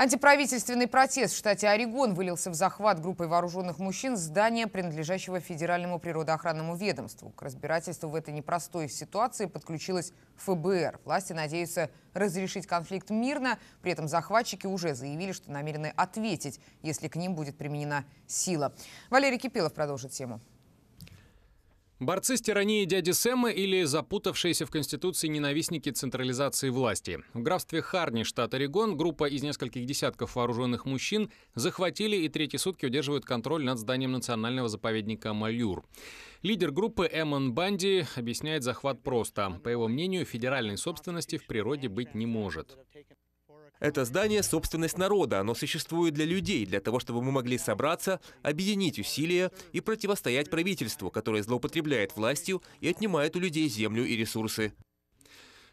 Антиправительственный протест в штате Орегон вылился в захват группой вооруженных мужчин здания, принадлежащего Федеральному природоохранному ведомству. К разбирательству в этой непростой ситуации подключилась ФБР. Власти надеются разрешить конфликт мирно, при этом захватчики уже заявили, что намерены ответить, если к ним будет применена сила. Валерий Кипелов продолжит тему. Борцы с тиранией дяди Сэма или запутавшиеся в Конституции ненавистники централизации власти. В графстве Харни, штат Орегон, группа из нескольких десятков вооруженных мужчин захватили и третьи сутки удерживают контроль над зданием национального заповедника Мальюр. Лидер группы Эмон Банди объясняет захват просто. По его мнению, федеральной собственности в природе быть не может. Это здание – собственность народа, оно существует для людей, для того, чтобы мы могли собраться, объединить усилия и противостоять правительству, которое злоупотребляет властью и отнимает у людей землю и ресурсы.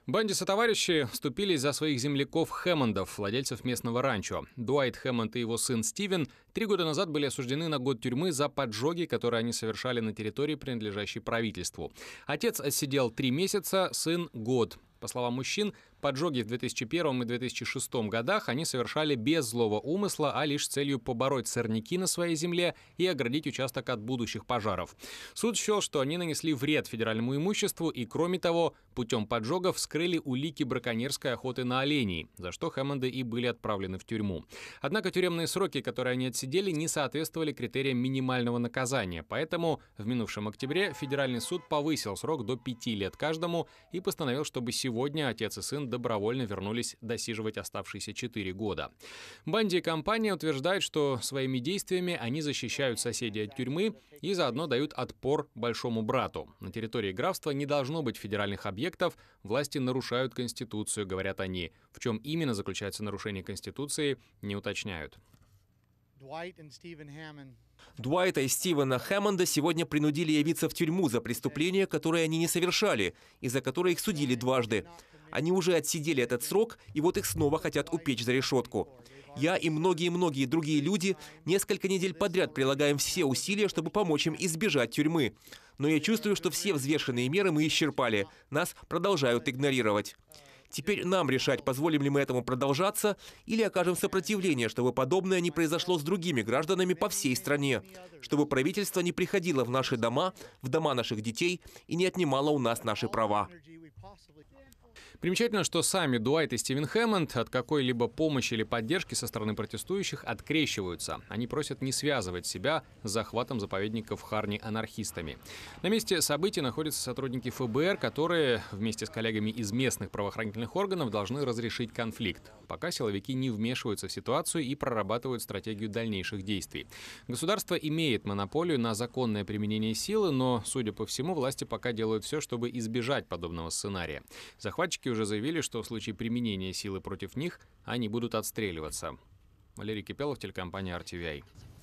Бандис товарищи вступились за своих земляков Хэммондов, владельцев местного ранчо. Дуайт Хэммонд и его сын Стивен три года назад были осуждены на год тюрьмы за поджоги, которые они совершали на территории, принадлежащей правительству. Отец отсидел три месяца, сын — год. По словам мужчин, Поджоги в 2001 и 2006 годах они совершали без злого умысла, а лишь с целью побороть сорняки на своей земле и оградить участок от будущих пожаров. Суд счел, что они нанесли вред федеральному имуществу и, кроме того, путем поджогов вскрыли улики браконьерской охоты на оленей, за что Хэммонды и были отправлены в тюрьму. Однако тюремные сроки, которые они отсидели, не соответствовали критериям минимального наказания, поэтому в минувшем октябре федеральный суд повысил срок до пяти лет каждому и постановил, чтобы сегодня отец и сын добровольно вернулись досиживать оставшиеся 4 года. Банди и компания утверждают, что своими действиями они защищают соседей от тюрьмы и заодно дают отпор большому брату. На территории графства не должно быть федеральных объектов, власти нарушают Конституцию, говорят они. В чем именно заключается нарушение Конституции, не уточняют. Дуайта и Стивена Хэммонда сегодня принудили явиться в тюрьму за преступления, которые они не совершали и за которые их судили дважды. Они уже отсидели этот срок, и вот их снова хотят упечь за решетку. Я и многие-многие другие люди несколько недель подряд прилагаем все усилия, чтобы помочь им избежать тюрьмы. Но я чувствую, что все взвешенные меры мы исчерпали. Нас продолжают игнорировать. Теперь нам решать, позволим ли мы этому продолжаться или окажем сопротивление, чтобы подобное не произошло с другими гражданами по всей стране, чтобы правительство не приходило в наши дома, в дома наших детей и не отнимало у нас наши права. Примечательно, что сами Дуайт и Стивен Хэммонд от какой-либо помощи или поддержки со стороны протестующих открещиваются. Они просят не связывать себя с захватом заповедников Харни анархистами. На месте событий находятся сотрудники ФБР, которые вместе с коллегами из местных правоохранительных органов должны разрешить конфликт. Пока силовики не вмешиваются в ситуацию и прорабатывают стратегию дальнейших действий. Государство имеет монополию на законное применение силы, но, судя по всему, власти пока делают все, чтобы избежать подобного сценария. Захват захватчики уже заявили, что в случае применения силы против них они будут отстреливаться. Валерий Кипелов, телекомпания RTVI.